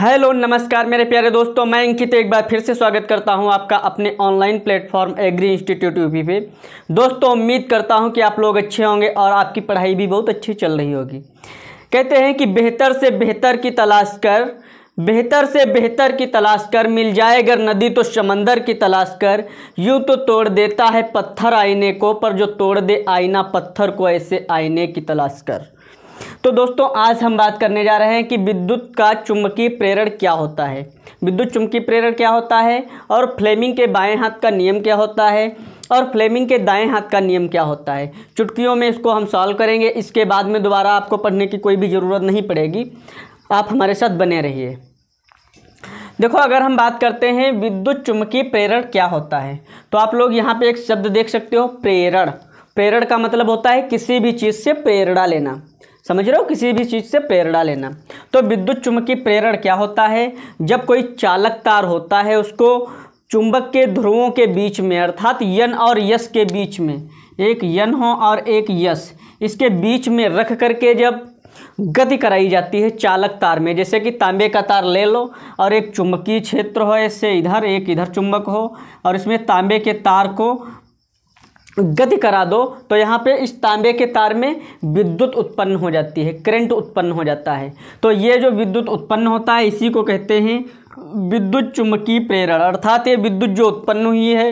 hello नमस्कार मेरे प्यारे दोस्तों मैं अंकित एक बार फिर से स्वागत करता हूं आपका अपने online platform agri institute UP पे दोस्तों उम्मीद करता हूं कि आप लोग अच्छे होंगे और आपकी पढ़ाई भी बहुत अच्छी चल रही होगी कहते हैं कि बेहतर से बेहतर की तलाश कर बेहतर से बेहतर की तलाश कर मिल जाए अगर नदी तो समंदर की तलाश कर यूँ तो तोड़ देता है पत्थर आईने को पर जो तोड़ दे आईना पत्थर को ऐसे आईने की तलाश कर तो दोस्तों आज हम बात करने जा रहे हैं कि विद्युत का चुंबकीय प्रेरण क्या होता है विद्युत चुंबकीय प्रेरण क्या होता है और फ्लेमिंग के बाएं हाथ का नियम क्या होता है और फ्लेमिंग के दाएं हाथ का नियम क्या होता है चुटकियों में इसको हम सॉल्व करेंगे इसके बाद में दोबारा आपको पढ़ने की कोई भी ज़रूरत नहीं पड़ेगी आप हमारे साथ बने रहिए देखो अगर हम बात करते हैं विद्युत चुंबकीय प्रेरण क्या होता है तो आप लोग यहाँ पे एक शब्द देख सकते हो प्रेरण प्रेरण का मतलब होता है किसी भी चीज़ से प्रेरणा लेना समझ रहे हो किसी भी चीज़ से प्रेरणा लेना तो विद्युत चुंबकीय प्रेरण क्या होता है जब कोई चालक तार होता है उसको चुंबक के ध्रुवों के बीच में अर्थात यन और यस के बीच में एक यन हो और एक यस इसके बीच में रख करके जब गति कराई जाती है चालक तार में जैसे कि तांबे का तार ले लो और एक चुंबकीय क्षेत्र हो इससे इधर एक इधर चुंबक हो और इसमें तांबे के तार को गति करा दो तो यहाँ पे इस तांबे के तार में विद्युत उत्पन्न हो जाती है करंट उत्पन्न हो जाता है तो ये जो विद्युत उत्पन्न होता है इसी को कहते हैं विद्युत चुंबकीय प्रेरण अर्थात ये विद्युत जो उत्पन्न हुई है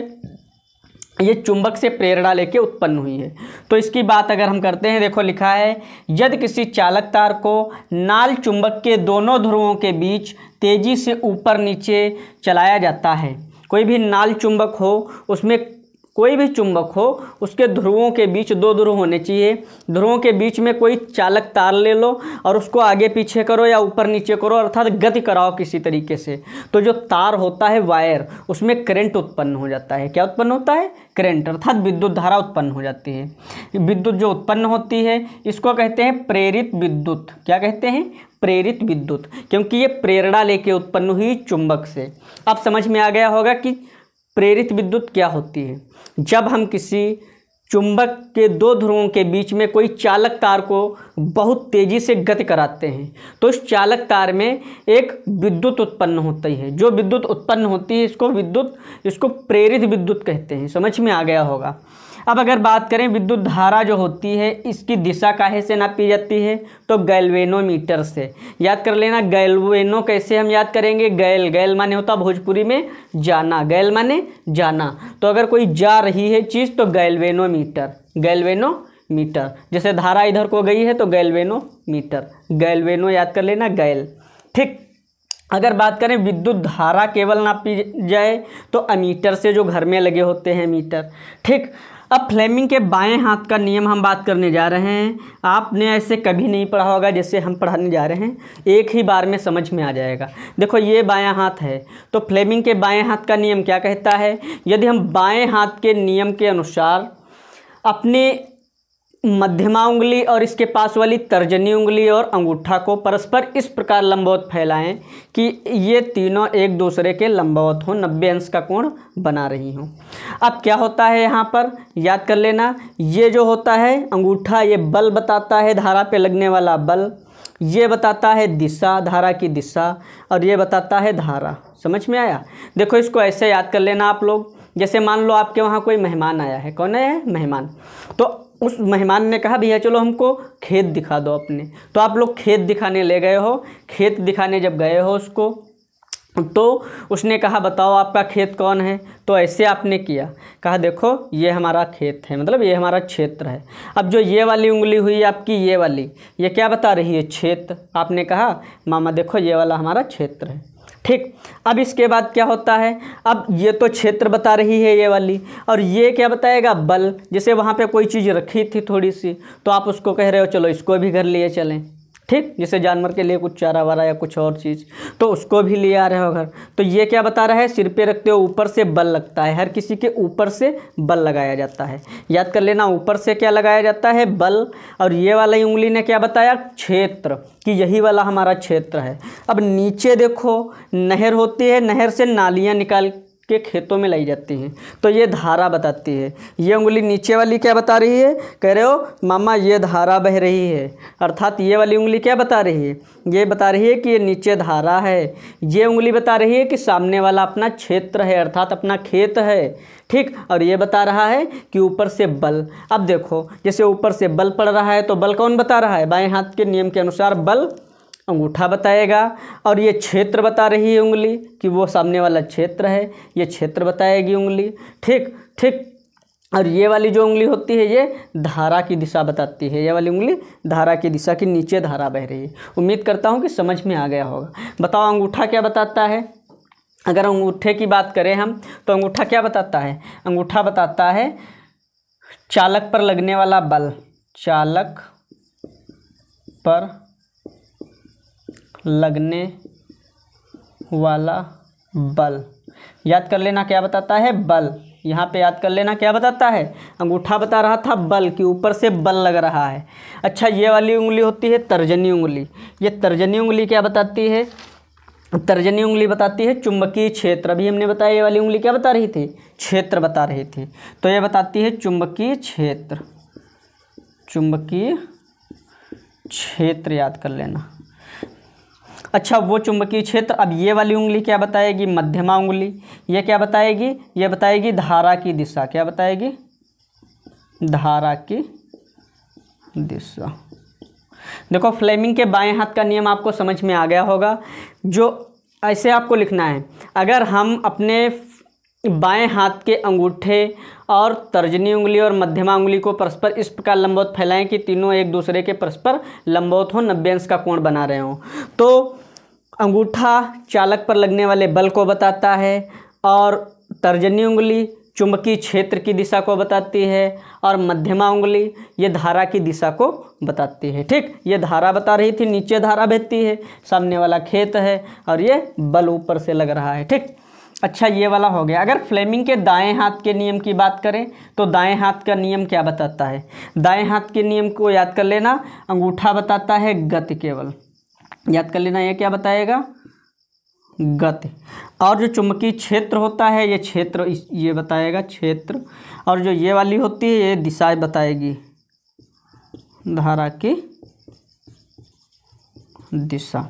ये चुंबक से प्रेरणा लेके उत्पन्न हुई है तो इसकी बात अगर हम करते हैं देखो लिखा है यदि किसी चालक तार को नाल चुंबक के दोनों ध्रुवों के बीच तेजी से ऊपर नीचे चलाया जाता है कोई भी नाल चुंबक हो उसमें कोई भी चुंबक हो उसके ध्रुवों के बीच दो ध्रुव होने चाहिए ध्रुवों के बीच में कोई चालक तार ले लो और उसको आगे पीछे करो या ऊपर नीचे करो अर्थात गति कराओ किसी तरीके से तो जो तार होता है वायर उसमें करंट उत्पन्न हो जाता है क्या उत्पन्न होता है करंट अर्थात विद्युत धारा उत्पन्न हो जाती है विद्युत जो उत्पन्न होती है इसको कहते हैं प्रेरित विद्युत क्या कहते हैं प्रेरित विद्युत क्योंकि ये प्रेरणा लेके उत्पन्न हुई चुंबक से अब समझ में आ गया होगा कि प्रेरित विद्युत क्या होती है जब हम किसी चुंबक के दो ध्रुवों के बीच में कोई चालक तार को बहुत तेज़ी से गति कराते हैं तो उस चालक तार में एक विद्युत उत्पन्न होती है जो विद्युत उत्पन्न होती है इसको विद्युत इसको प्रेरित विद्युत कहते हैं समझ में आ गया होगा अब अगर बात करें विद्युत धारा जो होती है इसकी दिशा काहे से नापी जाती है तो गैलवेनोमीटर से याद कर लेना गैलवेनो कैसे हम याद करेंगे गैल गैल माने होता भोजपुरी में जाना गैल माने जाना तो अगर कोई जा रही है चीज़ तो मीटर गैलवेनो मीटर जैसे धारा इधर को गई है तो गैलवेनो मीटर गैलवेनो याद कर लेना गैल ठीक अगर बात करें विद्युत धारा केवल नापी जाए तो अमीटर से जो घर में लगे होते हैं मीटर ठीक अब फ्लेमिंग के बाएं हाथ का नियम हम बात करने जा रहे हैं आपने ऐसे कभी नहीं पढ़ा होगा जैसे हम पढ़ाने जा रहे हैं एक ही बार में समझ में आ जाएगा देखो ये बायां हाथ है तो फ्लेमिंग के बाएं हाथ का नियम क्या कहता है यदि हम बाएं हाथ के नियम के अनुसार अपने मध्यमा उंगली और इसके पास वाली तर्जनी उंगली और अंगूठा को परस्पर इस प्रकार लंबवत फैलाएं कि ये तीनों एक दूसरे के लंबवत हों नब्बे अंश का कोण बना रही हों अब क्या होता है यहाँ पर याद कर लेना ये जो होता है अंगूठा ये बल बताता है धारा पे लगने वाला बल ये बताता है दिशा धारा की दिशा और ये बताता है धारा समझ में आया देखो इसको ऐसे याद कर लेना आप लोग जैसे मान लो आपके वहाँ कोई मेहमान आया है कौन है मेहमान तो उस मेहमान ने कहा भैया चलो हमको खेत दिखा दो अपने तो आप लोग खेत दिखाने ले गए हो खेत दिखाने जब गए हो उसको तो उसने कहा बताओ आपका खेत कौन है तो ऐसे आपने किया कहा देखो ये हमारा खेत है मतलब ये हमारा क्षेत्र है अब जो ये वाली उंगली हुई आपकी ये वाली ये क्या बता रही है क्षेत्र आपने कहा मामा देखो ये वाला हमारा क्षेत्र है ठीक अब इसके बाद क्या होता है अब ये तो क्षेत्र बता रही है ये वाली और ये क्या बताएगा बल जैसे वहाँ पे कोई चीज़ रखी थी थोड़ी सी तो आप उसको कह रहे हो चलो इसको भी घर लिए चलें ठीक जैसे जानवर के लिए कुछ चारा वारा या कुछ और चीज़ तो उसको भी ले आ रहे हो घर तो ये क्या बता रहा है सिर पे रखते हो ऊपर से बल लगता है हर किसी के ऊपर से बल लगाया जाता है याद कर लेना ऊपर से क्या लगाया जाता है बल और ये वाला उंगली ने क्या बताया क्षेत्र कि यही वाला हमारा क्षेत्र है अब नीचे देखो नहर होती है नहर से नालियाँ निकाल के खेतों में लाई जाती हैं तो ये धारा बताती है ये उंगली नीचे वाली क्या बता रही है कह रहे हो मामा ये धारा बह रही है अर्थात ये वाली उंगली क्या बता रही है ये बता रही है कि ये नीचे धारा है ये उंगली बता रही है कि सामने वाला अपना क्षेत्र है अर्थात अपना खेत है ठीक और ये बता रहा है कि ऊपर से बल अब देखो जैसे ऊपर से बल पड़ रहा है तो बल कौन बता रहा है बाएँ हाथ के नियम के अनुसार बल अंगूठा बताएगा और ये क्षेत्र बता रही है उंगली कि वो सामने वाला क्षेत्र है ये क्षेत्र बताएगी उंगली ठीक ठीक और ये वाली जो उंगली होती है ये धारा की दिशा बताती है ये वाली उंगली धारा की दिशा की नीचे धारा बह रही है उम्मीद करता हूँ कि समझ में आ गया होगा बताओ अंगूठा क्या बताता है अगर अंगूठे की बात करें हम तो अंगूठा क्या बताता है अंगूठा बताता है चालक पर लगने वाला बल चालक पर लगने वाला बल याद कर लेना क्या बताता है बल यहाँ पे याद कर लेना क्या बताता है अंगूठा बता रहा था बल कि ऊपर से बल लग रहा है अच्छा ये वाली उंगली होती है तर्जनी उंगली ये तर्जनी उंगली क्या बताती है तर्जनी उंगली बताती है चुंबकीय क्षेत्र अभी हमने बताया ये वाली उंगली क्या बता रही थी क्षेत्र बता रही थी तो ये बताती है चुंबकीय क्षेत्र चुंबकीय क्षेत्र याद कर लेना अच्छा वो चुंबकीय क्षेत्र अब ये वाली उंगली क्या बताएगी मध्यमा उंगली ये क्या बताएगी ये बताएगी धारा की दिशा क्या बताएगी धारा की दिशा देखो फ्लेमिंग के बाएं हाथ का नियम आपको समझ में आ गया होगा जो ऐसे आपको लिखना है अगर हम अपने बाएं हाथ के अंगूठे और तर्जनी उंगली और मध्यमा उंगली को परस्पर इस प्रकार लंबवत फैलाएं कि तीनों एक दूसरे के परस्पर लंबवत हो नब्बे अंश का कोण बना रहे हों तो अंगूठा चालक पर लगने वाले बल को बताता है और तर्जनी उंगली चुंबकीय क्षेत्र की दिशा को बताती है और मध्यमा उंगली ये धारा की दिशा को बताती है ठीक ये धारा बता रही थी नीचे धारा बहती है सामने वाला खेत है और ये बल ऊपर से लग रहा है ठीक अच्छा ये वाला हो गया अगर फ्लेमिंग के दाएं हाथ के नियम की बात करें तो दाएं हाथ का नियम क्या बताता है दाएं हाथ के नियम को याद कर लेना अंगूठा बताता है गति केवल याद कर लेना यह क्या बताएगा गति और जो चुंबकीय क्षेत्र होता है ये क्षेत्र ये बताएगा क्षेत्र और जो ये वाली होती है ये दिशा बताएगी धारा की दिशा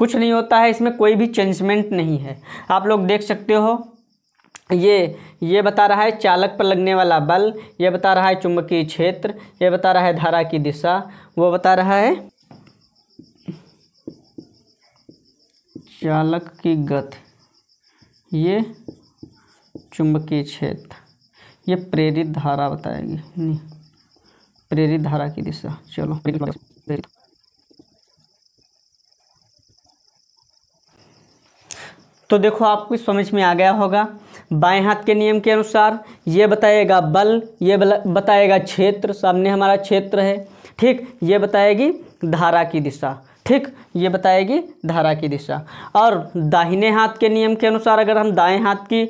कुछ नहीं होता है इसमें कोई भी चेंजमेंट नहीं है आप लोग देख सकते हो ये ये बता रहा है चालक पर लगने वाला बल ये बता रहा है चुंबकीय क्षेत्र ये बता रहा है धारा की दिशा वो बता रहा है चालक की गति ये चुंबकीय क्षेत्र ये प्रेरित धारा बताएगी नहीं प्रेरित धारा की दिशा चलो प्रेरित तो देखो आपको समझ में आ गया होगा बाएं हाथ के नियम के अनुसार ये बताएगा बल ये बताएगा क्षेत्र सामने हमारा क्षेत्र है ठीक ये बताएगी धारा की दिशा ठीक ये बताएगी धारा की दिशा और दाहिने हाथ के नियम के अनुसार अगर हम दाएं हाथ की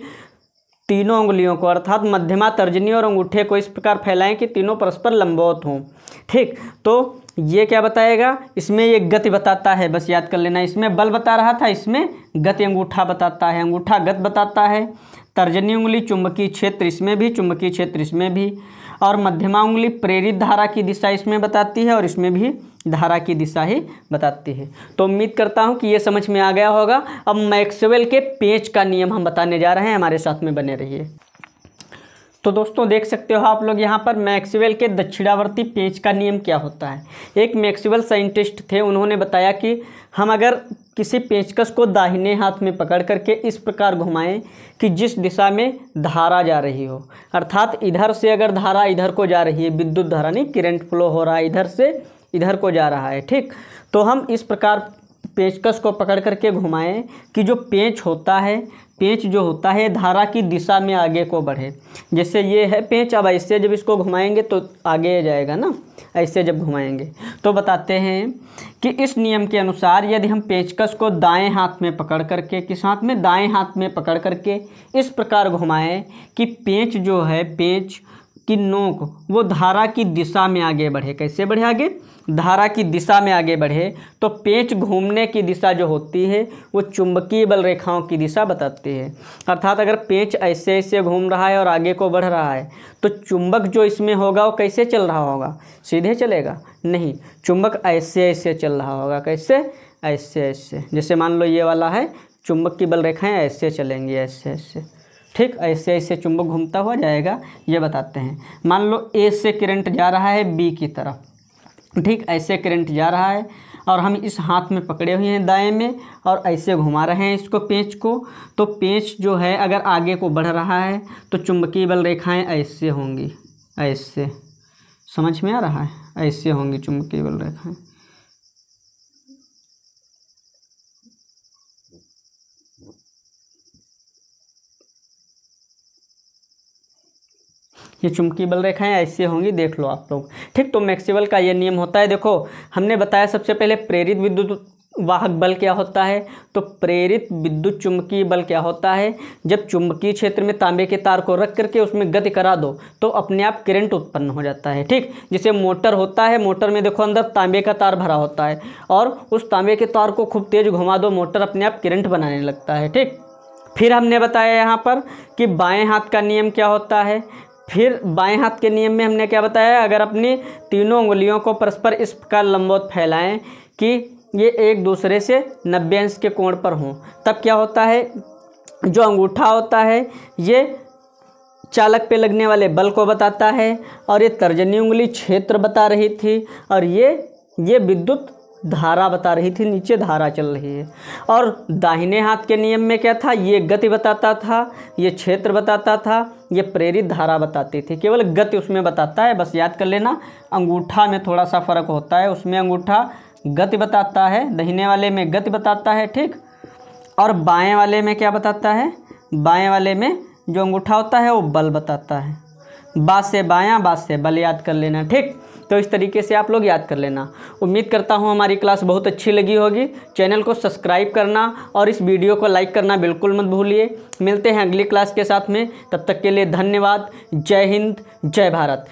तीनों उंगलियों को अर्थात मध्यमा तर्जनी और अंगूठे को इस प्रकार फैलाएं कि तीनों परस्पर लंबवत हों ठीक तो ये क्या बताएगा इसमें ये गति बताता है बस याद कर लेना इसमें बल बता रहा था इसमें गति अंगूठा बताता है अंगूठा गत बताता है तर्जनी उंगली चुंबकीय क्षेत्र इसमें भी चुंबकीय क्षेत्र इसमें भी और मध्यमा उंगली प्रेरित धारा की दिशा इसमें बताती है और इसमें भी धारा की दिशा ही बताती है तो उम्मीद करता हूँ कि ये समझ में आ गया होगा अब मैक्सवेल के पेच का नियम हम बताने जा रहे हैं हमारे साथ में बने रहिए तो दोस्तों देख सकते हो आप लोग यहाँ पर मैक्सवेल के दक्षिणावर्ती पेज का नियम क्या होता है एक मैक्सवेल साइंटिस्ट थे उन्होंने बताया कि हम अगर किसी पेचकस को दाहिने हाथ में पकड़ करके इस प्रकार घुमाएं कि जिस दिशा में धारा जा रही हो अर्थात इधर से अगर धारा इधर को जा रही है विद्युत धारा नहीं करेंट फ्लो हो रहा है इधर से इधर को जा रहा है ठीक तो हम इस प्रकार पेचकस को पकड़ करके घुमाएं कि जो पेच होता है पेंच जो होता है धारा की दिशा में आगे को बढ़े जैसे ये है पेंच अब ऐसे जब इसको घुमाएंगे तो आगे जाएगा ना ऐसे जब घुमाएंगे तो बताते हैं कि इस नियम के अनुसार यदि हम पेचकस को दाएं हाथ में पकड़ करके किस हाथ में दाएं हाथ में पकड़ करके इस प्रकार घुमाएं कि पेंच जो है पेंच की नोक वो धारा की दिशा में आगे बढ़े कैसे बढ़े आगे धारा की दिशा में आगे बढ़े तो पेच घूमने की दिशा जो होती है वो चुंबकीय बल रेखाओं की दिशा बताती है अर्थात अगर पेच ऐसे ऐसे घूम रहा है और आगे को बढ़ रहा है तो चुंबक जो इसमें होगा वो कैसे चल रहा होगा सीधे चलेगा नहीं चुंबक ऐसे ऐसे चल रहा होगा कैसे ऐसे ऐसे जैसे मान लो ये वाला है चुंबक की बल रेखाएँ ऐसे चलेंगी ऐसे ऐसे ठीक ऐसे ऐसे चुंबक घूमता हुआ जाएगा ये बताते हैं मान लो ए से करंट जा रहा है बी की तरफ ठीक ऐसे करंट जा रहा है और हम इस हाथ में पकड़े हुए हैं दाएं में और ऐसे घुमा रहे हैं इसको पेंच को तो पेंच जो है अगर आगे को बढ़ रहा है तो चुंबकीय बल रेखाएं ऐसे होंगी ऐसे समझ में आ रहा है ऐसे होंगी चुंबकीय बल रेखाएं ये चुमकी बल रेखाएं ऐसे होंगी देख लो आप लोग ठीक तो मैक्सिबल का ये नियम होता है देखो हमने बताया सबसे पहले प्रेरित विद्युत वाहक बल क्या होता है तो प्रेरित विद्युत चुंबकीय बल क्या होता है जब चुंबकीय क्षेत्र में तांबे के तार को रख करके उसमें गति करा दो तो अपने आप करंट उत्पन्न हो जाता है ठीक जिसे मोटर होता है मोटर में देखो अंदर तांबे का तार भरा होता है और उस तांबे के तार को खूब तेज घुमा दो मोटर अपने आप करंट बनाने लगता है ठीक फिर हमने बताया यहाँ पर कि बाएं हाथ का नियम क्या होता है फिर बाएं हाथ के नियम में हमने क्या बताया अगर अपनी तीनों उंगलियों को परस्पर इस प्रकार लंबोत फैलाएं कि ये एक दूसरे से नब्बे अंश के कोण पर हों तब क्या होता है जो अंगूठा होता है ये चालक पे लगने वाले बल को बताता है और ये तर्जनी उंगली क्षेत्र बता रही थी और ये ये विद्युत धारा बता रही थी नीचे धारा चल रही है और दाहिने हाथ के नियम में क्या था ये गति बताता था ये क्षेत्र बताता था ये प्रेरित धारा बताती थी केवल गति उसमें बताता है बस याद कर लेना अंगूठा में थोड़ा सा फ़र्क होता है उसमें अंगूठा गति बताता है दहीने वाले में गति बताता है ठीक और बाएं वाले में क्या बताता है बाएं वाले में जो अंगूठा होता है वो बल बताता है बाँ से बाया बाँ से बल याद कर लेना ठीक तो इस तरीके से आप लोग याद कर लेना उम्मीद करता हूँ हमारी क्लास बहुत अच्छी लगी होगी चैनल को सब्सक्राइब करना और इस वीडियो को लाइक करना बिल्कुल मत भूलिए मिलते हैं अगली क्लास के साथ में तब तक के लिए धन्यवाद जय हिंद जय भारत